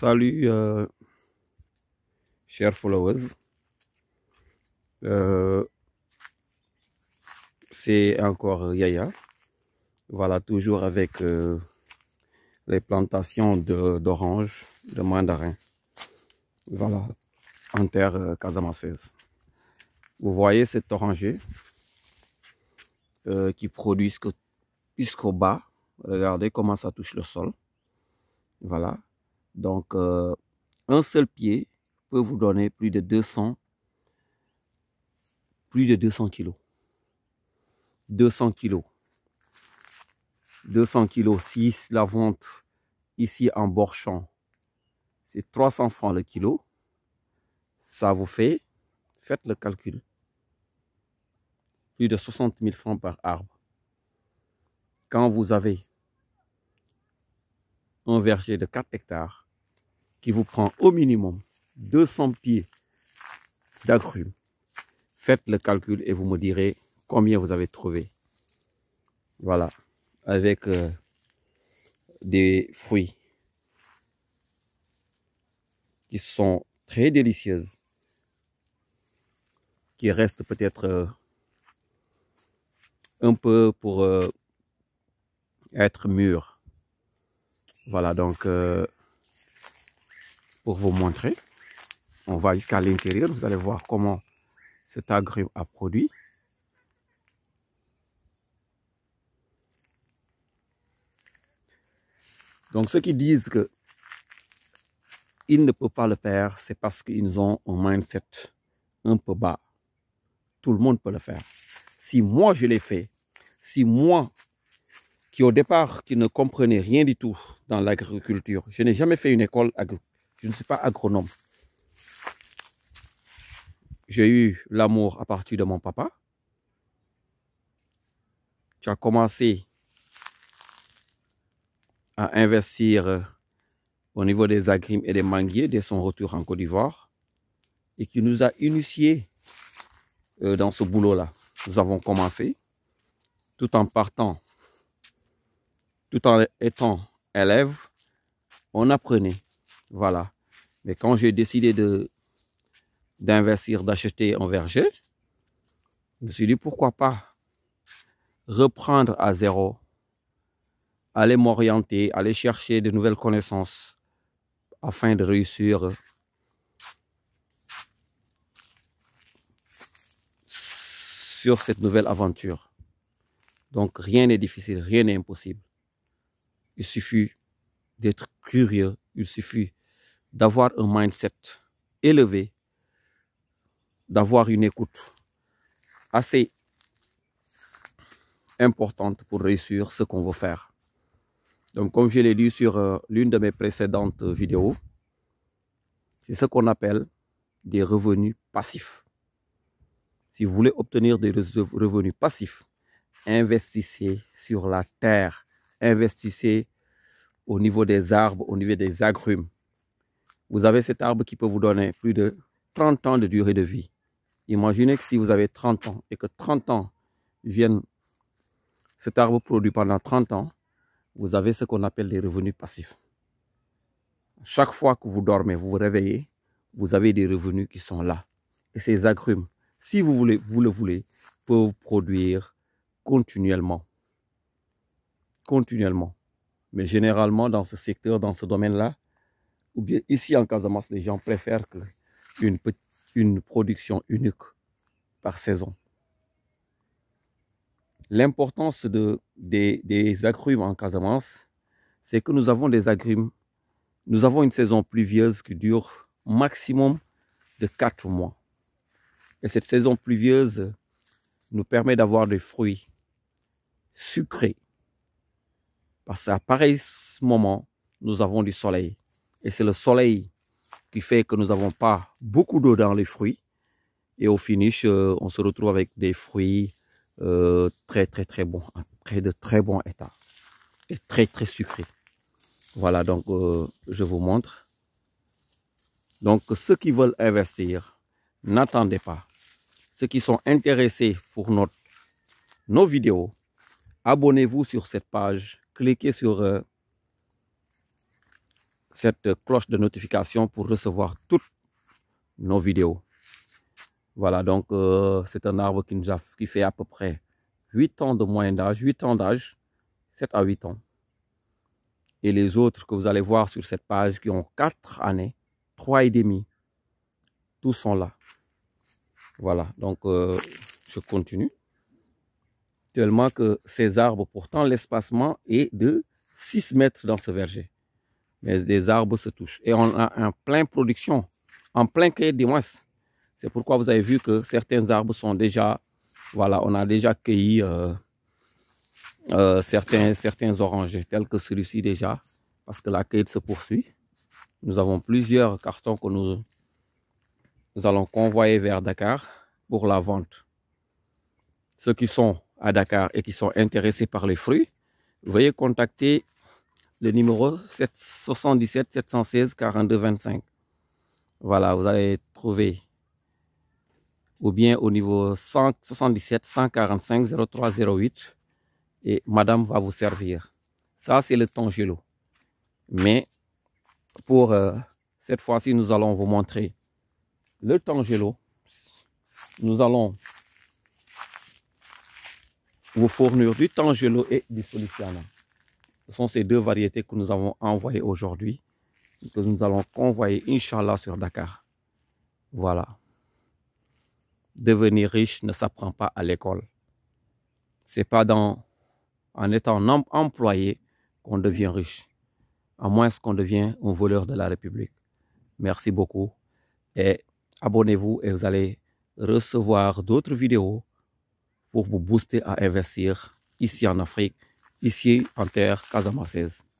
Salut, euh, chers followers. Euh, c'est encore Yaya. Voilà, toujours avec euh, les plantations d'oranges, de, mandarins. Voilà, en terre casamassaise. Vous voyez cet oranger qui produit jusqu'au bas. Regardez comment ça touche le sol. Voilà. Donc, euh, un seul pied peut vous donner plus de 200, plus de 200 kilos. 200 kilos. 200 kilos, si la vente ici en Borchon, c'est 300 francs le kilo. Ça vous fait, faites le calcul, plus de 60 000 francs par arbre. Quand vous avez un verger de 4 hectares, qui vous prend au minimum 200 pieds d'agrumes. Faites le calcul et vous me direz combien vous avez trouvé. Voilà, avec euh, des fruits qui sont très délicieuses, qui restent peut-être euh, un peu pour euh, être mûrs. Voilà, donc pour vous montrer. On va jusqu'à l'intérieur, vous allez voir comment cet agrume a produit. Donc ceux qui disent que il ne peuvent pas le faire, c'est parce qu'ils ont un mindset un peu bas. Tout le monde peut le faire. Si moi je l'ai fait, si moi qui au départ qui ne comprenais rien du tout dans l'agriculture, je n'ai jamais fait une école agricole je ne suis pas agronome. J'ai eu l'amour à partir de mon papa. Tu a commencé à investir euh, au niveau des agrimes et des manguiers dès son retour en Côte d'Ivoire et qui nous a initiés euh, dans ce boulot-là. Nous avons commencé tout en partant, tout en étant élève, on apprenait. Voilà. Mais quand j'ai décidé de d'investir, d'acheter en verger, je me suis dit pourquoi pas reprendre à zéro, aller m'orienter, aller chercher de nouvelles connaissances afin de réussir sur cette nouvelle aventure. Donc rien n'est difficile, rien n'est impossible. Il suffit d'être curieux, il suffit d'avoir un mindset élevé, d'avoir une écoute assez importante pour réussir ce qu'on veut faire. Donc, comme je l'ai dit sur euh, l'une de mes précédentes vidéos, c'est ce qu'on appelle des revenus passifs. Si vous voulez obtenir des revenus passifs, investissez sur la terre, investissez au niveau des arbres, au niveau des agrumes, vous avez cet arbre qui peut vous donner plus de 30 ans de durée de vie. Imaginez que si vous avez 30 ans et que 30 ans viennent, cet arbre produit pendant 30 ans, vous avez ce qu'on appelle des revenus passifs. Chaque fois que vous dormez, vous vous réveillez, vous avez des revenus qui sont là. Et ces agrumes, si vous, voulez, vous le voulez, peuvent produire continuellement. Continuellement. Mais généralement, dans ce secteur, dans ce domaine-là, ou bien ici en Casamance, les gens préfèrent que une, production unique par saison. L'importance des, agrumes en Casamance, c'est que nous avons des agrumes, nous avons une saison pluvieuse qui dure maximum de 4 mois. Et cette saison pluvieuse nous permet d'avoir des fruits sucrés. Parce qu'à pareil moment, nous avons du soleil. Et c'est le soleil qui fait que nous n'avons pas beaucoup d'eau dans les fruits. Et au finish, euh, on se retrouve avec des fruits euh, très, très, très bons, très, hein, de très bon état et très, très sucrés. Voilà, donc euh, je vous montre. Donc ceux qui veulent investir, n'attendez pas. Ceux qui sont intéressés pour notre, nos vidéos, abonnez-vous sur cette page, cliquez sur cette cloche de notification pour recevoir toutes nos vidéos. Voilà, donc euh, c'est un arbre qui, nous a, fait à peu près 8 ans de moyen d'âge, 8 ans d'âge, 7 à 8 ans. Et les autres que vous allez voir sur cette page qui ont 4 années, 3 et demi, tous sont là. Voilà, donc euh, je continue. Tellement que ces arbres, pourtant l'espacement est de 6 mètres dans ce verger mais des arbres se touchent. Et on a en plein production, en plein cahier des moisses. C'est pourquoi vous avez vu que certains arbres sont déjà, voilà, on a déjà cueilli euh, euh, certains, certains orangers, tels que celui-ci déjà, parce que la cueillette se poursuit. Nous avons plusieurs cartons que nous, nous allons convoyer vers Dakar pour la vente. Ceux qui sont à Dakar et qui sont intéressés par les fruits, veuillez contacter le numéro 77 716 42 25. Voilà, vous allez trouver. Ou bien au niveau 177 145 03 08 et madame va vous servir. Ça, c'est le tangelo. Mais pour euh, cette fois-ci, nous allons vous montrer le tangelo. Nous allons vous fournir du tangelo et du soliciana. Ce sont ces deux variétés que nous avons envoyées aujourd'hui, que nous allons convoyer, Inch'Allah, sur Dakar. Voilà. Devenir riche ne s'apprend pas à l'école. C'est pas dans, en étant employé qu'on devient riche, à moins qu'on devienne un voleur de la République. Merci beaucoup et abonnez-vous et vous allez recevoir d'autres vidéos pour vous booster à investir ici en Afrique ici en terre casamassaise.